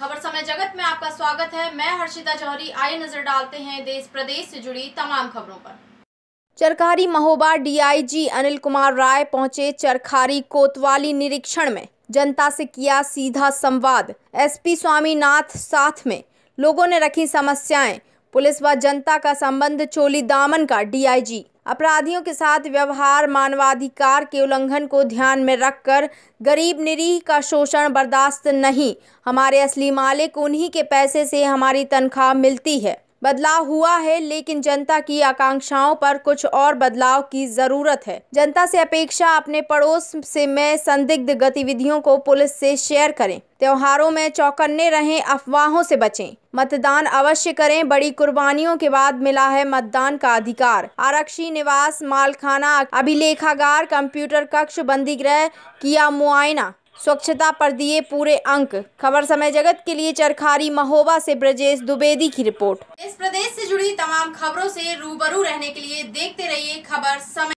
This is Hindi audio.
खबर समय जगत में आपका स्वागत है मैं हर्षिता जौहरी आइए नजर डालते हैं देश प्रदेश से जुड़ी तमाम खबरों पर चरखारी महोबा डीआईजी अनिल कुमार राय पहुंचे चरखारी कोतवाली निरीक्षण में जनता से किया सीधा संवाद एसपी स्वामीनाथ साथ में लोगों ने रखी समस्याएं पुलिस व जनता का संबंध चोली दामन का डीआईजी अपराधियों के साथ व्यवहार मानवाधिकार के उल्लंघन को ध्यान में रखकर गरीब निरीह का शोषण बर्दाश्त नहीं हमारे असली मालिक उन्हीं के पैसे से हमारी तनख्वाह मिलती है बदलाव हुआ है लेकिन जनता की आकांक्षाओं पर कुछ और बदलाव की जरूरत है जनता से अपेक्षा अपने पड़ोस से में संदिग्ध गतिविधियों को पुलिस से शेयर करें त्योहारों में चौकन्ने रहें अफवाहों से बचें मतदान अवश्य करें बड़ी कुर्बानियों के बाद मिला है मतदान का अधिकार आरक्षी निवास मालखाना अभिलेखागार कंप्यूटर कक्ष बंदी गृह किया मुआयना स्वच्छता पर दिए पूरे अंक खबर समय जगत के लिए चरखारी महोबा से ब्रजेश द्विवेदी की रिपोर्ट इस प्रदेश से जुड़ी तमाम खबरों से रूबरू रहने के लिए देखते रहिए खबर समय